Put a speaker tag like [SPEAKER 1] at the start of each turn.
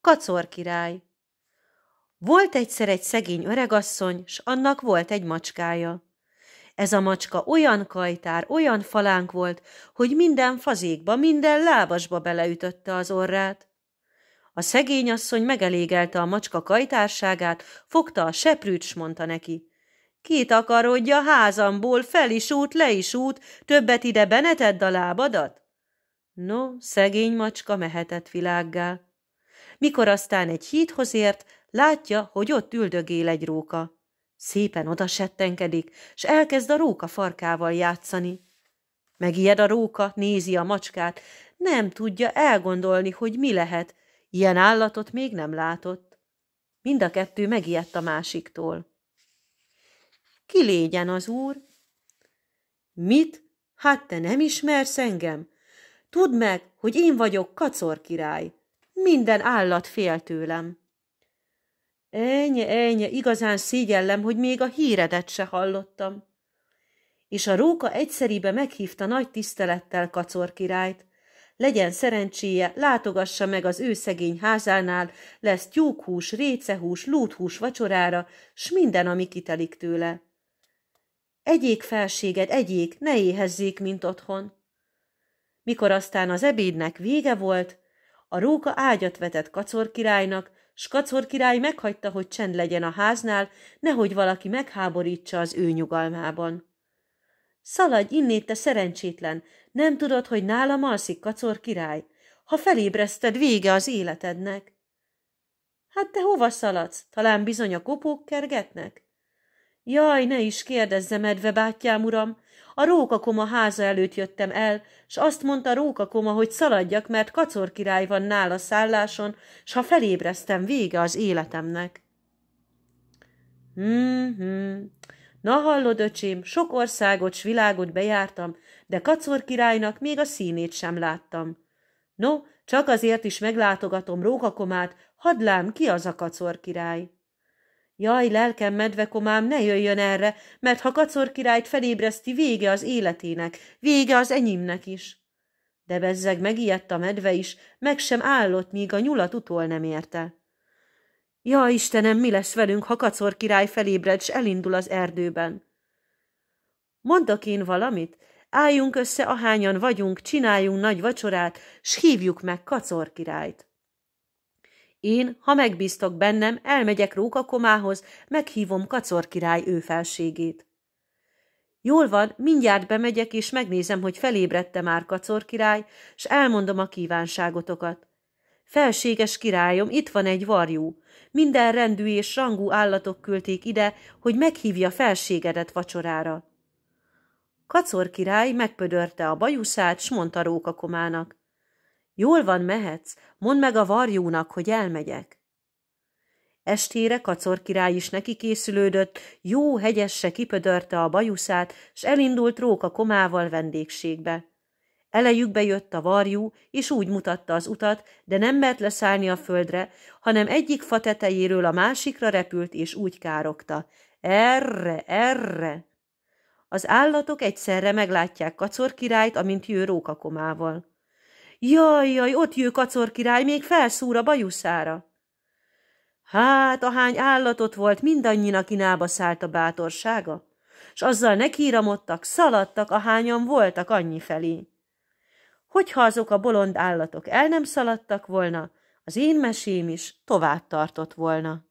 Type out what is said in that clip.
[SPEAKER 1] Kacor király Volt egyszer egy szegény öregasszony, s annak volt egy macskája. Ez a macska olyan kajtár, olyan falánk volt, hogy minden fazékba, minden lábasba beleütötte az orrát. A szegény asszony megelégelte a macska kajtárságát, fogta a seprűt, s mondta neki. akarodja házamból, fel is út, le is út, többet ide benetedd a lábadat? No, szegény macska mehetett világgá. Mikor aztán egy híthoz ért, látja, hogy ott üldögél egy róka. Szépen oda settenkedik, s elkezd a róka farkával játszani. Megijed a róka, nézi a macskát, nem tudja elgondolni, hogy mi lehet. Ilyen állatot még nem látott. Mind a kettő megijedt a másiktól. Ki légyen az úr? Mit? Hát te nem ismersz engem? Tudd meg, hogy én vagyok kacor király. Minden állat fél tőlem. Ennyi, ennyi, igazán szégyellem, hogy még a híredet se hallottam. És a róka egyszeríbe meghívta nagy tisztelettel kacor királyt. Legyen szerencséje, látogassa meg az ő szegény házánál, lesz tyúkhús, récehús, lúthús vacsorára, s minden, ami kitelik tőle. Egyék felséged, egyék, ne éhezzék, mint otthon. Mikor aztán az ebédnek vége volt, a róka ágyat vetett Kacor királynak, s Kacor király meghagyta, hogy csend legyen a háznál, nehogy valaki megháborítsa az ő nyugalmában. Szaladj innét, te szerencsétlen! Nem tudod, hogy nálam alszik Kacor király? Ha felébreszted, vége az életednek. Hát te hova szaladsz? Talán bizony a kopók kergetnek? Jaj, ne is kérdezze, medve bátyám uram! A rókakoma háza előtt jöttem el, s azt mondta rókakoma, hogy szaladjak, mert kacor király van nála szálláson, s ha felébreztem, vége az életemnek. Hmm, hmm. Na hallod, öcsém, sok országot s világot bejártam, de kacor királynak még a színét sem láttam. No, csak azért is meglátogatom rókakomát, hadlám, ki az a kacor király. Jaj, lelkem medvekomám, ne jöjjön erre, mert ha kacor királyt felébreszti, vége az életének, vége az enyémnek is. De bezzeg megijedt a medve is, meg sem állott, míg a nyulat utol nem érte. Ja, Istenem, mi lesz velünk, ha kacor király felébred, s elindul az erdőben? Mondok én valamit? Álljunk össze, ahányan vagyunk, csináljunk nagy vacsorát, s hívjuk meg kacor királyt. Én, ha megbíztok bennem, elmegyek rókakomához, meghívom kacor király ő felségét. Jól van, mindjárt bemegyek, és megnézem, hogy felébredte már kacor király, s elmondom a kívánságotokat. Felséges királyom, itt van egy varjú. Minden rendű és rangú állatok küldték ide, hogy meghívja felségedet vacsorára. Kacor király megpödörte a bajuszát, s mondta rókakomának. Jól van, mehetsz, mondd meg a varjúnak, hogy elmegyek. Estére kacor király is neki készülődött, jó hegyesse kipödörte a bajuszát, s elindult róka komával vendégségbe. Elejükbe jött a varjú, és úgy mutatta az utat, de nem mert leszállni a földre, hanem egyik fa tetejéről a másikra repült, és úgy károgta. Erre, erre! Az állatok egyszerre meglátják kacor királyt, amint jő rókakomával. Jaj, jaj, ott jő kacor király, még felszúr a bajuszára. Hát, ahány állatot volt, mindannyinak inába szállt a bátorsága, s azzal nekiramodtak, szaladtak, ahányan voltak annyi felé. Hogyha azok a bolond állatok el nem szaladtak volna, az én mesém is tovább tartott volna.